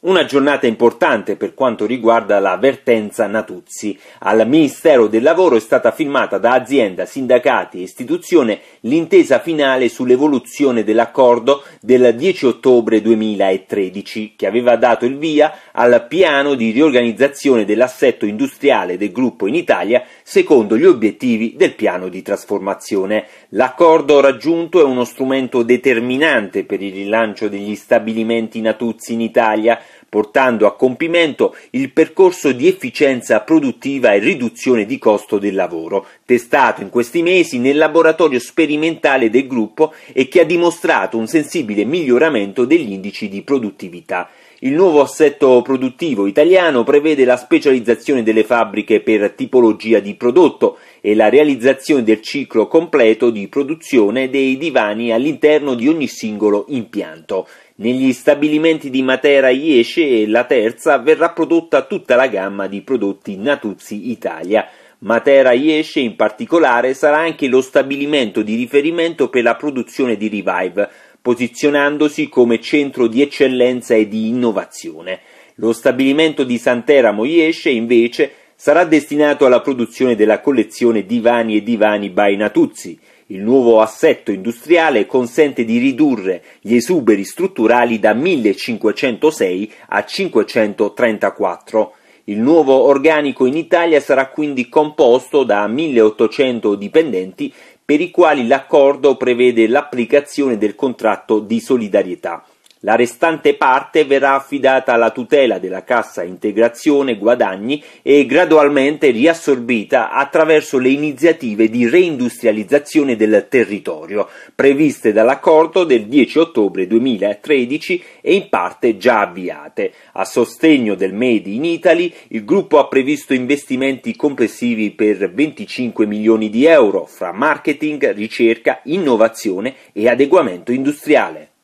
Una giornata importante per quanto riguarda la vertenza Natuzzi. Al Ministero del Lavoro è stata firmata da azienda, sindacati e istituzione l'intesa finale sull'evoluzione dell'accordo del 10 ottobre 2013, che aveva dato il via al piano di riorganizzazione dell'assetto industriale del gruppo in Italia secondo gli obiettivi del piano di trasformazione. L'accordo raggiunto è uno strumento determinante per il rilancio degli stabilimenti Natuzzi in Italia portando a compimento il percorso di efficienza produttiva e riduzione di costo del lavoro, testato in questi mesi nel laboratorio sperimentale del gruppo e che ha dimostrato un sensibile miglioramento degli indici di produttività. Il nuovo assetto produttivo italiano prevede la specializzazione delle fabbriche per tipologia di prodotto e la realizzazione del ciclo completo di produzione dei divani all'interno di ogni singolo impianto. Negli stabilimenti di Matera Iesce e La Terza verrà prodotta tutta la gamma di prodotti Natuzzi Italia. Matera Iesce in particolare sarà anche lo stabilimento di riferimento per la produzione di Revive, posizionandosi come centro di eccellenza e di innovazione. Lo stabilimento di Santeramo Iesce invece sarà destinato alla produzione della collezione Divani e Divani by Natuzzi, il nuovo assetto industriale consente di ridurre gli esuberi strutturali da 1506 a 534. Il nuovo organico in Italia sarà quindi composto da 1800 dipendenti per i quali l'accordo prevede l'applicazione del contratto di solidarietà. La restante parte verrà affidata alla tutela della cassa integrazione guadagni e gradualmente riassorbita attraverso le iniziative di reindustrializzazione del territorio previste dall'accordo del 10 ottobre 2013 e in parte già avviate. A sostegno del Made in Italy il gruppo ha previsto investimenti complessivi per 25 milioni di euro fra marketing, ricerca, innovazione e adeguamento industriale.